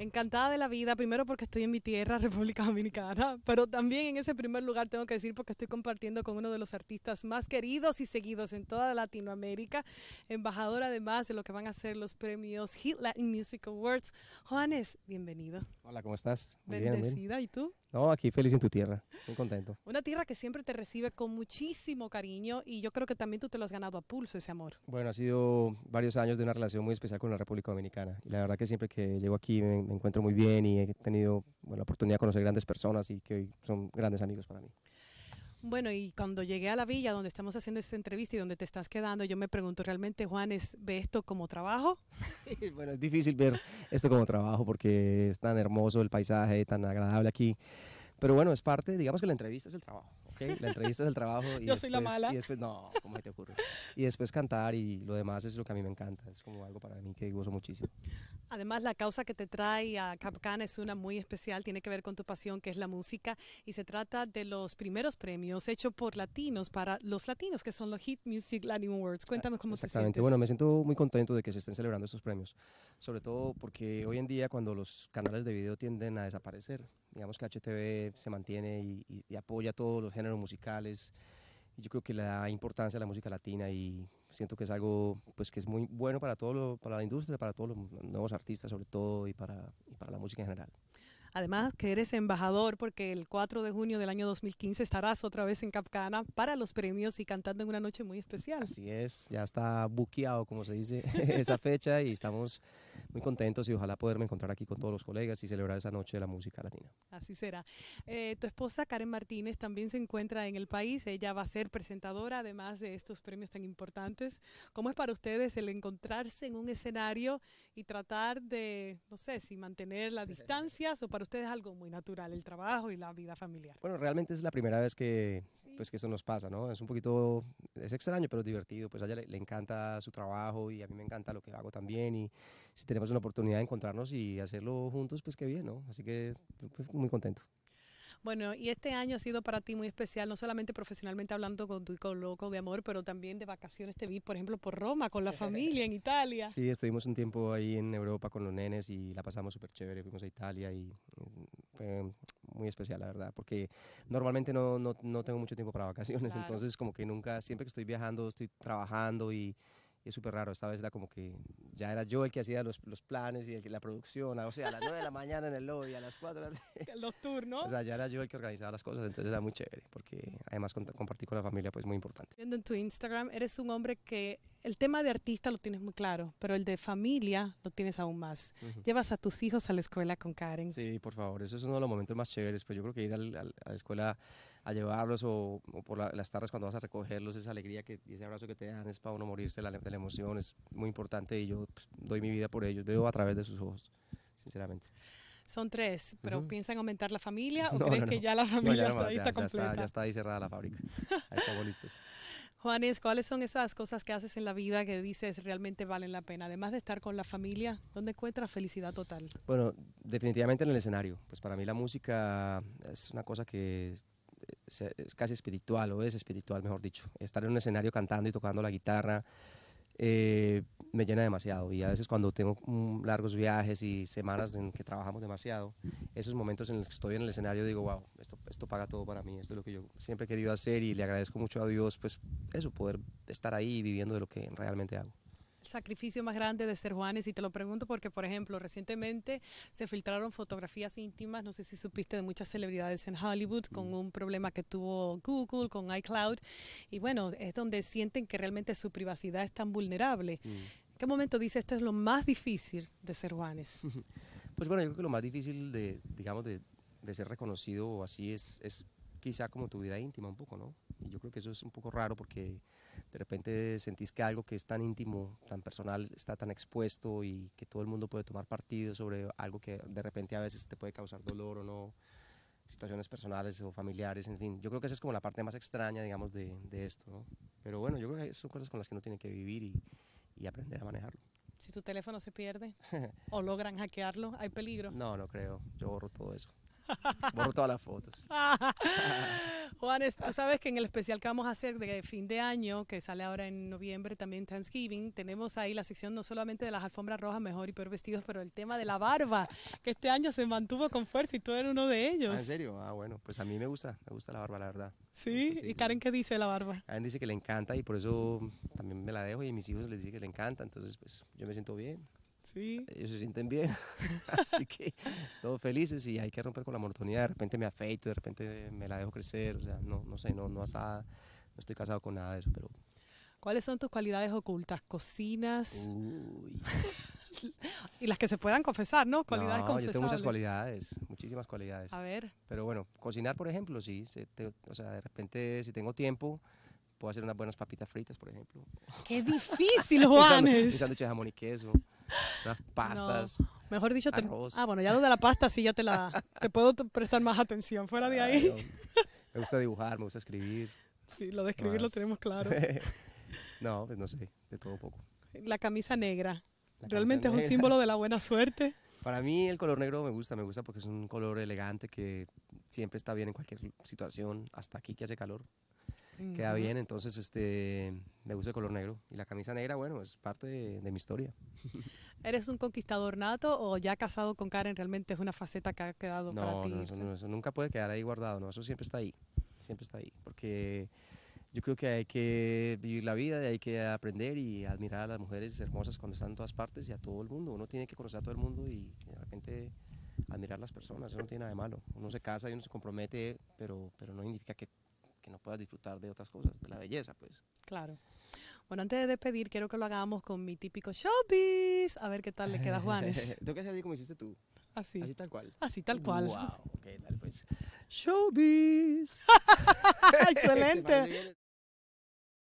Encantada de la vida, primero porque estoy en mi tierra, República Dominicana, pero también en ese primer lugar tengo que decir porque estoy compartiendo con uno de los artistas más queridos y seguidos en toda Latinoamérica, embajador además de lo que van a ser los premios Hit Latin Music Awards. Juanes, bienvenido. Hola, ¿cómo estás? Muy Bendecida, ¿y tú? No, aquí feliz en tu tierra, muy contento. Una tierra que siempre te recibe con muchísimo cariño y yo creo que también tú te lo has ganado a pulso ese amor. Bueno, ha sido varios años de una relación muy especial con la República Dominicana y la verdad que siempre que llego aquí me encuentro muy bien y he tenido la oportunidad de conocer grandes personas y que son grandes amigos para mí. Bueno, y cuando llegué a la villa donde estamos haciendo esta entrevista y donde te estás quedando, yo me pregunto, ¿realmente Juan ve esto como trabajo? bueno, es difícil ver esto como trabajo porque es tan hermoso el paisaje, tan agradable aquí. Pero bueno, es parte, digamos que la entrevista es el trabajo, La entrevista es el trabajo. Y Yo después, soy la mala. después, no, ¿cómo te ocurre? Y después cantar y lo demás es lo que a mí me encanta, es como algo para mí que gozo muchísimo. Además, la causa que te trae a Capcan es una muy especial, tiene que ver con tu pasión, que es la música, y se trata de los primeros premios hechos por latinos para los latinos, que son los Hit Music Latin Awards. Cuéntanos cómo te sientes. Exactamente, bueno, me siento muy contento de que se estén celebrando estos premios, sobre todo porque hoy en día cuando los canales de video tienden a desaparecer, digamos que HTV se mantiene y, y, y apoya todos los géneros musicales, yo creo que la importancia de la música latina y siento que es algo pues que es muy bueno para todo para la industria, para todos los nuevos artistas sobre todo y para la música en general. Además, que eres embajador porque el 4 de junio del año 2015 estarás otra vez en Capcana para los premios y cantando en una noche muy especial. Así es, ya está buqueado, como se dice, esa fecha y estamos muy contentos y ojalá poderme encontrar aquí con todos los colegas y celebrar esa noche de la música latina. Así será. Eh, tu esposa Karen Martínez también se encuentra en el país. Ella va a ser presentadora, además de estos premios tan importantes. ¿Cómo es para ustedes el encontrarse en un escenario y tratar de, no sé, si mantener las distancias o para ustedes algo muy natural, el trabajo y la vida familiar. Bueno, realmente es la primera vez que, pues, que eso nos pasa, ¿no? Es un poquito, es extraño, pero es divertido. Pues a ella le, encanta su trabajo y a mí me encanta lo que hago también. Y si tenemos una oportunidad de encontrarnos y hacerlo juntos, pues qué bien, ¿no? Así que pues, muy contento. Bueno, y este año ha sido para ti muy especial, no solamente profesionalmente hablando con tu con loco de amor, pero también de vacaciones te vi, por ejemplo, por Roma con la familia en Italia. Sí, estuvimos un tiempo ahí en Europa con los nenes y la pasamos súper chévere, fuimos a Italia y mm, fue muy especial, la verdad, porque normalmente no, no, no tengo mucho tiempo para vacaciones, entonces como que nunca, siempre que estoy viajando, estoy trabajando y es súper raro, esta vez era como que ya era yo el que hacía los, los planes y la producción, o sea, a las 9 de la mañana en el lobby, a las 4 de la tarde. O sea, ya era yo el que organizaba las cosas, entonces era muy chévere, porque además compartir con la familia pues muy importante. Viendo en tu Instagram, eres un hombre que el tema de artista lo tienes muy claro, pero el de familia lo tienes aún más. Llevas a tus hijos a la escuela con Karen. Sí, por favor, eso es uno de los momentos más chéveres, pues yo creo que ir a la escuela a llevarlos o, por las tardes cuando vas a recogerlos, esa alegría que, y ese abrazo que te dan es para uno morirse de la, de la emoción, es muy importante y yo pues, doy mi vida por ellos, veo a través de sus ojos, sinceramente. Son tres, pero ¿piensan aumentar la familia o creen crees que ya la familia está, completa? ya está ahí cerrada la fábrica. Ahí estamos listos. Juanes, ¿cuáles son esas cosas que haces en la vida que dices realmente valen la pena? Además de estar con la familia, ¿dónde encuentras felicidad total? Bueno, definitivamente en el escenario. Pues para mí la música es una cosa que es casi espiritual, o es espiritual, mejor dicho. Estar en un escenario cantando y tocando la guitarra eh, me llena demasiado. Y a veces cuando tengo mm, largos viajes y semanas en que trabajamos demasiado, esos momentos en los que estoy en el escenario digo, wow, esto, esto paga todo para mí, esto es lo que yo siempre he querido hacer y le agradezco mucho a Dios, pues eso, poder estar ahí viviendo de lo que realmente hago el sacrificio más grande de ser Juanes? Y te lo pregunto porque, por ejemplo, recientemente se filtraron fotografías íntimas, no sé si supiste, de muchas celebridades en Hollywood con mm. un problema que tuvo Google, con iCloud. Y bueno, es donde sienten que realmente su privacidad es tan vulnerable. ¿En mm. qué momento dice esto es lo más difícil de ser Juanes? Pues bueno, yo creo que lo más difícil de, digamos, de, ser reconocido así es, es quizá como tu vida íntima un poco, ¿no? Y yo creo que eso es un poco raro porque de repente sentís que algo que es tan íntimo, tan personal, está tan expuesto y que todo el mundo puede tomar partido sobre algo que de repente a veces te puede causar dolor o no, situaciones personales o familiares, en fin. Yo creo que esa es como la parte más extraña, digamos, de, esto. Pero bueno, yo creo que son cosas con las que uno tiene que vivir y, y aprender a manejarlo. Si tu teléfono se pierde o logran hackearlo, ¿hay peligro? No, no creo. Yo borro todo eso. Borro todas las fotos. Juanes, tú sabes que en el especial que vamos a hacer de fin de año, que sale ahora en noviembre, también Thanksgiving, tenemos ahí la sección no solamente de las alfombras rojas, mejor y peor vestidos, pero el tema de la barba, que este año se mantuvo con fuerza y tú eres uno de ellos. Ah, ¿En serio? Ah, bueno, pues a mí me gusta, me gusta la barba, la verdad. ¿Sí? ¿Y Karen qué dice de la barba? Karen dice que le encanta y por eso también me la dejo y a mis hijos les dice que le encanta, entonces pues yo me siento bien. Ellos se sienten bien. Así que todos felices y hay que romper con la monotonía. De repente me afeito, de repente me la dejo crecer. O sea, no, no sé, no, no, asada, no estoy casado con nada de eso, pero ¿Cuáles son tus cualidades ocultas? ¿Cocinas? y las que se puedan confesar, ¿no? Cualidades no, Yo tengo muchas cualidades, muchísimas cualidades. A ver. Pero bueno, cocinar, por ejemplo, sí. o sea, de repente, si tengo tiempo, Puedo hacer unas buenas papitas fritas, por ejemplo. ¡Qué difícil, Juanes! Un sándwich de jamón y queso, unas pastas. Mejor dicho, arroz. ah, bueno, ya lo de la pasta sí ya te la te puedo prestar más atención fuera de ahí. Me gusta dibujar, me gusta escribir. Sí, lo de escribir lo tenemos claro. no, pues no sé, de todo poco. La camisa negra. Realmente es un símbolo de la buena suerte. Para mí el color negro me gusta, me gusta porque es un color elegante que siempre está bien en cualquier situación, hasta aquí que hace calor queda bien. Entonces, este, me gusta el color negro. Y la camisa negra, bueno, es parte de, mi historia. ¿Eres un conquistador nato o ya casado con Karen realmente es una faceta que ha quedado no, para ti? No, no, eso nunca puede quedar ahí guardado, no, eso siempre está ahí, siempre está ahí. Porque yo creo que hay que vivir la vida, hay que aprender y admirar a las mujeres hermosas cuando están en todas partes y a todo el mundo. Uno tiene que conocer a todo el mundo y de repente admirar a las personas, eso no tiene nada de malo. Uno se casa y uno se compromete, pero, pero no significa que que no puedas disfrutar de otras cosas, de la belleza, pues. Claro. Bueno, antes de despedir, quiero que lo hagamos con mi típico showbiz. A ver qué tal le queda a Juanes. Tengo que hacer así como hiciste tú. Así. Así tal cual. Así tal cual. Wow, qué dale pues. Showbiz. Excelente.